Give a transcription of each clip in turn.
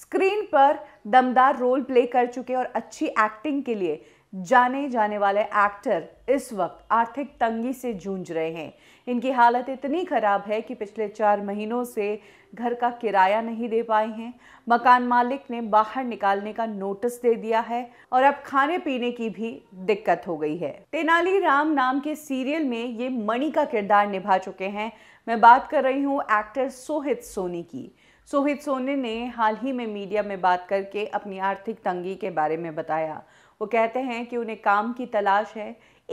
screen पर दमदार role play कर चुके और अच्छी एक्टिंग के लिए जाने जाने वाले एक्टर इस वक्त आर्थिक तंगी से जूझ रहे हैं इनकी हालत इतनी ख़राब है कि पिछले चार महीनों से घर का किराया नहीं दे पाए हैं मकान मालिक ने बाहर निकालने का नोटिस दे दिया है और अब खाने पीने की भी दिक्कत हो गई है तेनाली राम नाम के सीरियल में ये मणि का किरदार निभा चुके हैं मैं बात कर रही हूँ एक्टर सोहित सोनी की सोहित सोने ने हाल ही में मीडिया में बात करके अपनी आर्थिक तंगी के बारे में बताया वो कहते हैं कि उन्हें काम की तलाश है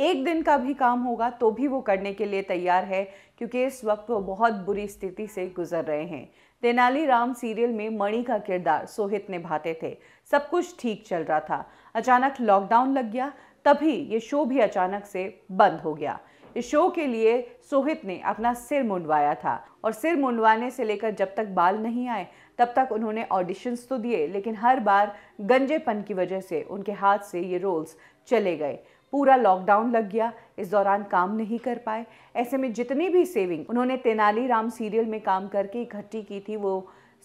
एक दिन का भी काम होगा तो भी वो करने के लिए तैयार है क्योंकि इस वक्त वो बहुत बुरी स्थिति से गुजर रहे हैं तेनालीराम सीरियल में मणि का किरदार सोहित निभाते थे सब कुछ ठीक चल रहा था अचानक लॉकडाउन लग गया तभी ये शो भी अचानक से बंद हो गया इस शो के लिए सोहित ने अपना सिर मुंडवाया था और सिर मुंडवाने से लेकर जब तक बाल नहीं आए तब तक उन्होंने ऑडिशंस तो दिए लेकिन हर बार गंजेपन की वजह से उनके हाथ से ये रोल्स चले गए पूरा लॉकडाउन लग गया इस दौरान काम नहीं कर पाए ऐसे में जितनी भी सेविंग उन्होंने तेनालीराम सीरियल में काम करके इकट्ठी की थी वो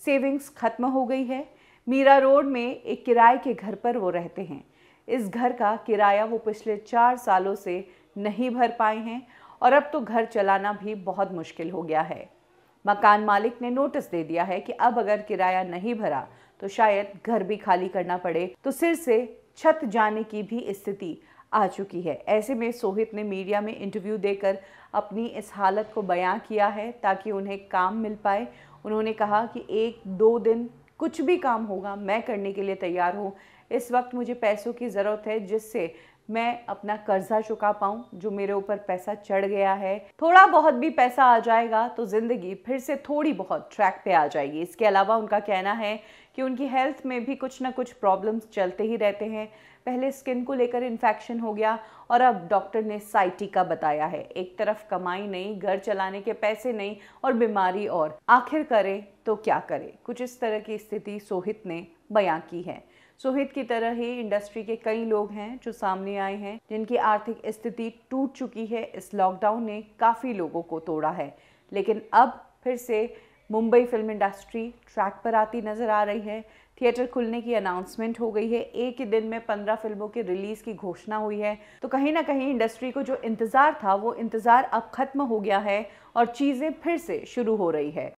सेविंग्स खत्म हो गई है मीरा रोड में एक किराए के घर पर वो रहते हैं इस घर का किराया वो पिछले चार सालों से नहीं भर पाए हैं और अब तो घर चलाना भी बहुत मुश्किल हो गया है मकान मालिक ने नोटिस दे दिया है कि अब अगर किराया नहीं भरा तो शायद घर भी खाली करना पड़े तो सिर से छत जाने की भी स्थिति आ चुकी है ऐसे में सोहित ने मीडिया में इंटरव्यू देकर अपनी इस हालत को बयां किया है ताकि उन्हें काम मिल पाए उन्होंने कहा कि एक दो दिन कुछ भी काम होगा मैं करने के लिए तैयार हूँ इस वक्त मुझे पैसों की ज़रूरत है जिससे मैं अपना कर्जा चुका पाऊँ जो मेरे ऊपर पैसा चढ़ गया है थोड़ा बहुत भी पैसा आ जाएगा तो ज़िंदगी फिर से थोड़ी बहुत ट्रैक पे आ जाएगी इसके अलावा उनका कहना है कि उनकी हेल्थ में भी कुछ ना कुछ प्रॉब्लम्स चलते ही रहते हैं पहले स्किन को लेकर इन्फेक्शन हो गया और अब डॉक्टर ने साइटिका बताया है एक तरफ कमाई नहीं घर चलाने के पैसे नहीं और बीमारी और आखिर करें तो क्या करें कुछ इस तरह की स्थिति सोहित ने बयां की है सुहित की तरह ही इंडस्ट्री के कई लोग हैं जो सामने आए हैं जिनकी आर्थिक स्थिति टूट चुकी है इस लॉकडाउन ने काफ़ी लोगों को तोड़ा है लेकिन अब फिर से मुंबई फिल्म इंडस्ट्री ट्रैक पर आती नज़र आ रही है थिएटर खुलने की अनाउंसमेंट हो गई है एक ही दिन में पंद्रह फिल्मों की रिलीज़ की घोषणा हुई है तो कहीं ना कहीं इंडस्ट्री को जो इंतज़ार था वो इंतज़ार अब खत्म हो गया है और चीज़ें फिर से शुरू हो रही है